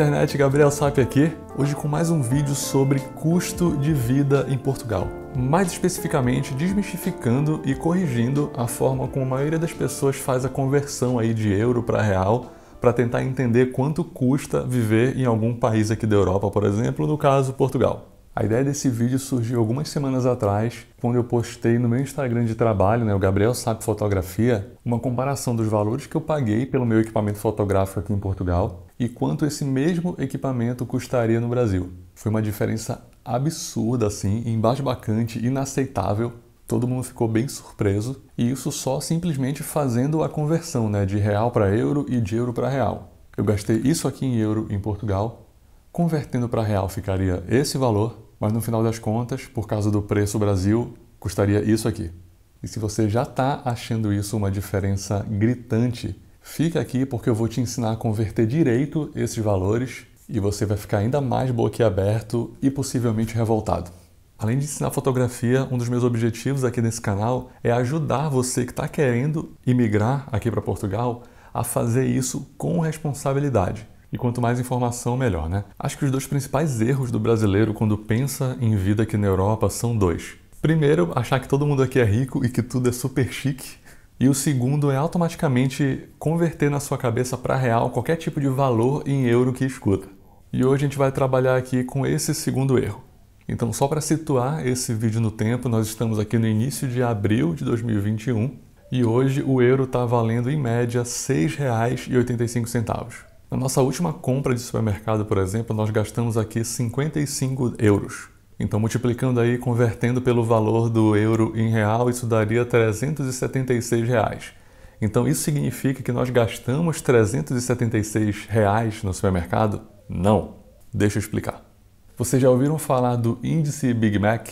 internet, Gabriel Sap aqui, hoje com mais um vídeo sobre custo de vida em Portugal. Mais especificamente, desmistificando e corrigindo a forma como a maioria das pessoas faz a conversão aí de euro para real para tentar entender quanto custa viver em algum país aqui da Europa, por exemplo, no caso Portugal. A ideia desse vídeo surgiu algumas semanas atrás, quando eu postei no meu Instagram de trabalho, né, o Gabriel Sabe Fotografia, uma comparação dos valores que eu paguei pelo meu equipamento fotográfico aqui em Portugal e quanto esse mesmo equipamento custaria no Brasil. Foi uma diferença absurda, assim, bacante, inaceitável. Todo mundo ficou bem surpreso e isso só simplesmente fazendo a conversão né, de real para euro e de euro para real. Eu gastei isso aqui em euro em Portugal Convertendo para real ficaria esse valor, mas no final das contas, por causa do preço Brasil, custaria isso aqui. E se você já está achando isso uma diferença gritante, fica aqui porque eu vou te ensinar a converter direito esses valores e você vai ficar ainda mais boquiaberto e possivelmente revoltado. Além de ensinar fotografia, um dos meus objetivos aqui nesse canal é ajudar você que está querendo imigrar aqui para Portugal a fazer isso com responsabilidade. E quanto mais informação, melhor, né? Acho que os dois principais erros do brasileiro quando pensa em vida aqui na Europa são dois. Primeiro, achar que todo mundo aqui é rico e que tudo é super chique. E o segundo é automaticamente converter na sua cabeça para real qualquer tipo de valor em euro que escuta. E hoje a gente vai trabalhar aqui com esse segundo erro. Então, só para situar esse vídeo no tempo, nós estamos aqui no início de abril de 2021 e hoje o euro está valendo em média R$ 6,85. Na nossa última compra de supermercado, por exemplo, nós gastamos aqui 55 euros. Então, multiplicando aí, convertendo pelo valor do euro em real, isso daria 376 reais. Então, isso significa que nós gastamos 376 reais no supermercado? Não. Deixa eu explicar. Vocês já ouviram falar do índice Big Mac?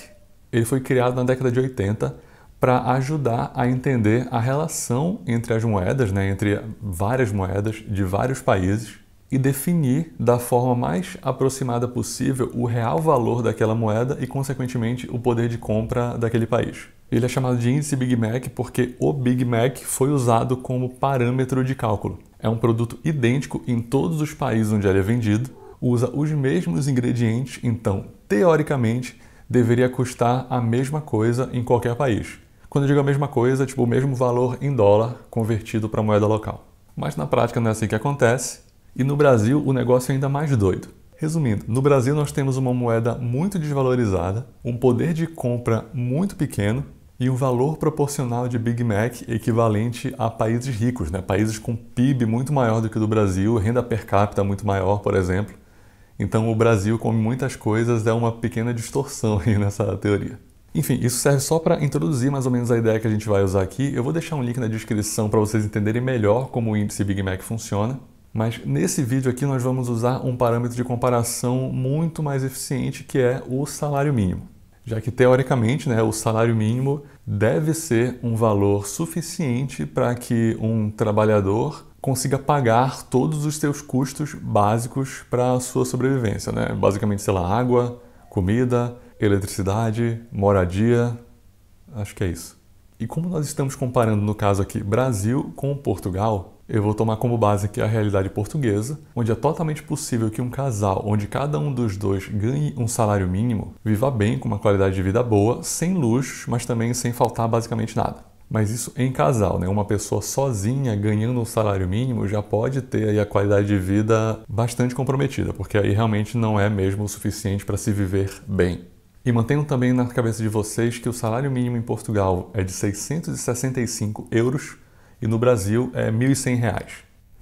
Ele foi criado na década de 80 para ajudar a entender a relação entre as moedas, né, entre várias moedas de vários países e definir da forma mais aproximada possível o real valor daquela moeda e, consequentemente, o poder de compra daquele país. Ele é chamado de índice Big Mac porque o Big Mac foi usado como parâmetro de cálculo. É um produto idêntico em todos os países onde ele é vendido, usa os mesmos ingredientes, então, teoricamente, deveria custar a mesma coisa em qualquer país. Quando eu digo a mesma coisa, tipo o mesmo valor em dólar convertido para moeda local. Mas na prática não é assim que acontece, e no Brasil o negócio é ainda mais doido. Resumindo, no Brasil nós temos uma moeda muito desvalorizada, um poder de compra muito pequeno e um valor proporcional de Big Mac equivalente a países ricos, né? países com PIB muito maior do que o do Brasil, renda per capita muito maior, por exemplo. Então o Brasil, como muitas coisas, é uma pequena distorção aí nessa teoria. Enfim, isso serve só para introduzir mais ou menos a ideia que a gente vai usar aqui. Eu vou deixar um link na descrição para vocês entenderem melhor como o índice Big Mac funciona. Mas nesse vídeo aqui nós vamos usar um parâmetro de comparação muito mais eficiente que é o salário mínimo. Já que teoricamente né, o salário mínimo deve ser um valor suficiente para que um trabalhador consiga pagar todos os seus custos básicos para a sua sobrevivência. Né? Basicamente, sei lá, água, comida, eletricidade, moradia, acho que é isso. E como nós estamos comparando, no caso aqui, Brasil com Portugal, eu vou tomar como base aqui a realidade portuguesa, onde é totalmente possível que um casal onde cada um dos dois ganhe um salário mínimo viva bem, com uma qualidade de vida boa, sem luxos, mas também sem faltar basicamente nada. Mas isso em casal, né? Uma pessoa sozinha ganhando um salário mínimo já pode ter aí a qualidade de vida bastante comprometida, porque aí realmente não é mesmo o suficiente para se viver bem. E mantenham também na cabeça de vocês que o salário mínimo em Portugal é de 665 euros e no Brasil é 1.100 reais.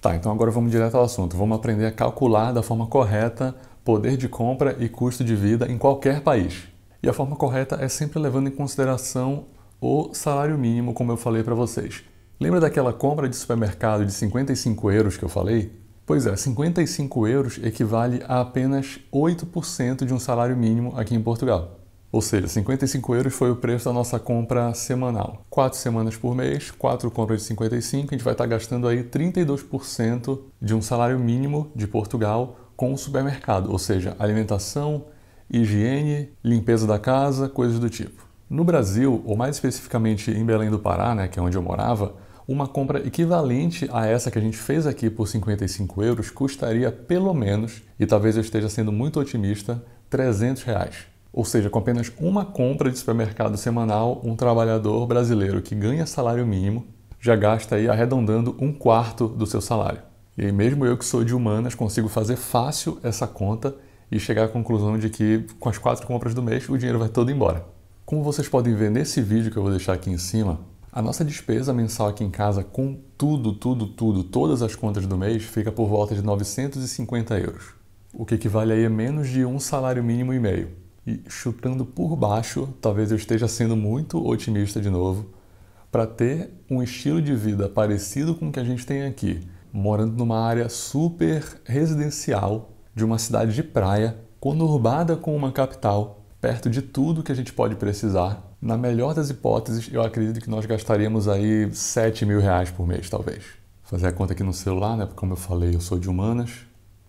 Tá, então agora vamos direto ao assunto. Vamos aprender a calcular da forma correta poder de compra e custo de vida em qualquer país. E a forma correta é sempre levando em consideração o salário mínimo, como eu falei para vocês. Lembra daquela compra de supermercado de 55 euros que eu falei? Pois é, 55 euros equivale a apenas 8% de um salário mínimo aqui em Portugal. Ou seja, 55 euros foi o preço da nossa compra semanal. Quatro semanas por mês, quatro compras de 55, a gente vai estar gastando aí 32% de um salário mínimo de Portugal com o supermercado, ou seja, alimentação, higiene, limpeza da casa, coisas do tipo. No Brasil, ou mais especificamente em Belém do Pará, né, que é onde eu morava, uma compra equivalente a essa que a gente fez aqui por 55 euros custaria pelo menos, e talvez eu esteja sendo muito otimista, 300 reais. Ou seja, com apenas uma compra de supermercado semanal, um trabalhador brasileiro que ganha salário mínimo já gasta aí arredondando um quarto do seu salário. E aí, mesmo eu que sou de humanas consigo fazer fácil essa conta e chegar à conclusão de que com as quatro compras do mês o dinheiro vai todo embora. Como vocês podem ver nesse vídeo que eu vou deixar aqui em cima, a nossa despesa mensal aqui em casa com tudo, tudo, tudo, todas as contas do mês fica por volta de 950 euros, o que equivale aí a menos de um salário mínimo e meio. E chutando por baixo, talvez eu esteja sendo muito otimista de novo, para ter um estilo de vida parecido com o que a gente tem aqui, morando numa área super residencial de uma cidade de praia, conurbada com uma capital, perto de tudo que a gente pode precisar, na melhor das hipóteses, eu acredito que nós gastaríamos aí 7 mil reais por mês, talvez. Fazer a conta aqui no celular, né? Porque, como eu falei, eu sou de humanas.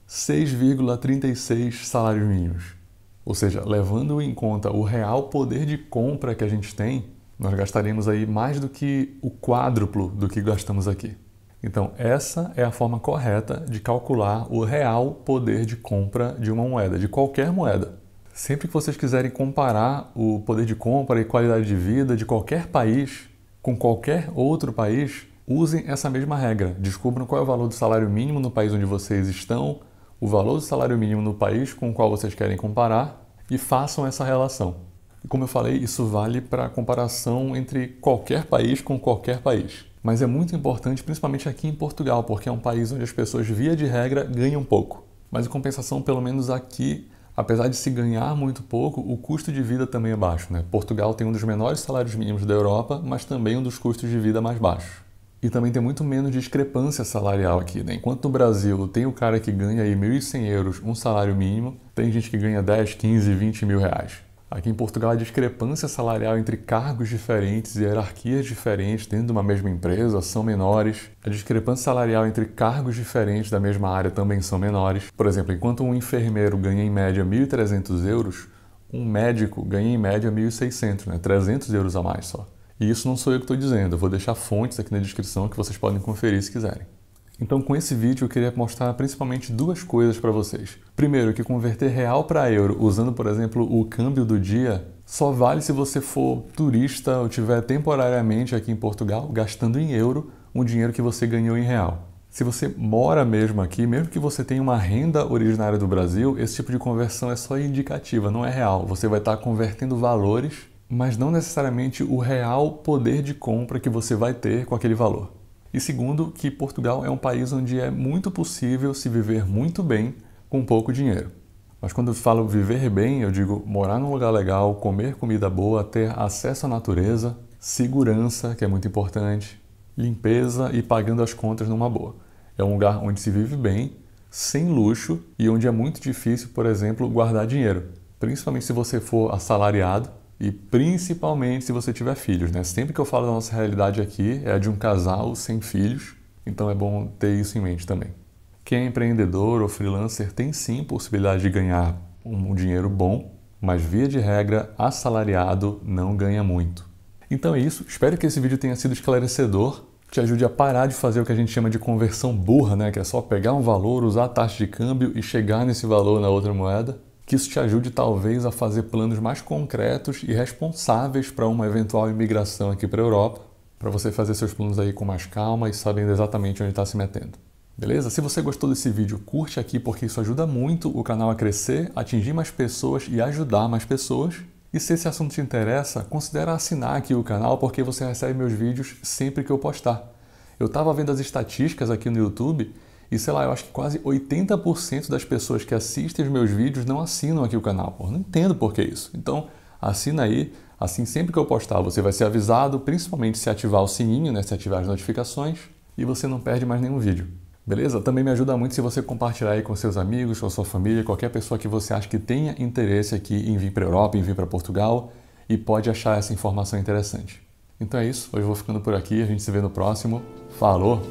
6,36 salários mínimos. Ou seja, levando em conta o real poder de compra que a gente tem, nós gastaríamos aí mais do que o quádruplo do que gastamos aqui. Então, essa é a forma correta de calcular o real poder de compra de uma moeda, de qualquer moeda. Sempre que vocês quiserem comparar o poder de compra e qualidade de vida de qualquer país com qualquer outro país, usem essa mesma regra. Descubram qual é o valor do salário mínimo no país onde vocês estão, o valor do salário mínimo no país com o qual vocês querem comparar e façam essa relação. E como eu falei, isso vale para comparação entre qualquer país com qualquer país. Mas é muito importante, principalmente aqui em Portugal, porque é um país onde as pessoas, via de regra, ganham pouco. Mas em compensação, pelo menos aqui, apesar de se ganhar muito pouco, o custo de vida também é baixo. Né? Portugal tem um dos menores salários mínimos da Europa, mas também um dos custos de vida mais baixos. E também tem muito menos discrepância salarial aqui. Né? Enquanto no Brasil tem o cara que ganha aí 1.100 euros, um salário mínimo, tem gente que ganha 10, 15, 20 mil reais. Aqui em Portugal, a discrepância salarial entre cargos diferentes e hierarquias diferentes dentro de uma mesma empresa são menores. A discrepância salarial entre cargos diferentes da mesma área também são menores. Por exemplo, enquanto um enfermeiro ganha em média 1.300 euros, um médico ganha em média 1.600, né? 300 euros a mais só. E isso não sou eu que estou dizendo, eu vou deixar fontes aqui na descrição que vocês podem conferir se quiserem. Então, com esse vídeo, eu queria mostrar principalmente duas coisas para vocês. Primeiro, que converter real para euro usando, por exemplo, o câmbio do dia só vale se você for turista ou tiver temporariamente aqui em Portugal gastando em euro um dinheiro que você ganhou em real. Se você mora mesmo aqui, mesmo que você tenha uma renda originária do Brasil, esse tipo de conversão é só indicativa, não é real. Você vai estar convertendo valores, mas não necessariamente o real poder de compra que você vai ter com aquele valor. E segundo, que Portugal é um país onde é muito possível se viver muito bem com pouco dinheiro. Mas quando eu falo viver bem, eu digo morar num lugar legal, comer comida boa, ter acesso à natureza, segurança, que é muito importante, limpeza e pagando as contas numa boa. É um lugar onde se vive bem, sem luxo e onde é muito difícil, por exemplo, guardar dinheiro, principalmente se você for assalariado e principalmente se você tiver filhos, né? Sempre que eu falo da nossa realidade aqui é a de um casal sem filhos, então é bom ter isso em mente também. Quem é empreendedor ou freelancer tem sim possibilidade de ganhar um dinheiro bom, mas via de regra, assalariado não ganha muito. Então é isso, espero que esse vídeo tenha sido esclarecedor, te ajude a parar de fazer o que a gente chama de conversão burra, né? que é só pegar um valor, usar a taxa de câmbio e chegar nesse valor na outra moeda que isso te ajude talvez a fazer planos mais concretos e responsáveis para uma eventual imigração aqui para a Europa, para você fazer seus planos aí com mais calma e sabendo exatamente onde está se metendo. Beleza? Se você gostou desse vídeo, curte aqui porque isso ajuda muito o canal a crescer, atingir mais pessoas e ajudar mais pessoas. E se esse assunto te interessa, considere assinar aqui o canal porque você recebe meus vídeos sempre que eu postar. Eu estava vendo as estatísticas aqui no YouTube e sei lá, eu acho que quase 80% das pessoas que assistem os meus vídeos não assinam aqui o canal. Eu Não entendo por que isso. Então, assina aí. Assim, sempre que eu postar, você vai ser avisado, principalmente se ativar o sininho, né? se ativar as notificações, e você não perde mais nenhum vídeo. Beleza? Também me ajuda muito se você compartilhar aí com seus amigos, com sua família, qualquer pessoa que você acha que tenha interesse aqui em vir para a Europa, em vir para Portugal e pode achar essa informação interessante. Então é isso, hoje eu vou ficando por aqui, a gente se vê no próximo. Falou!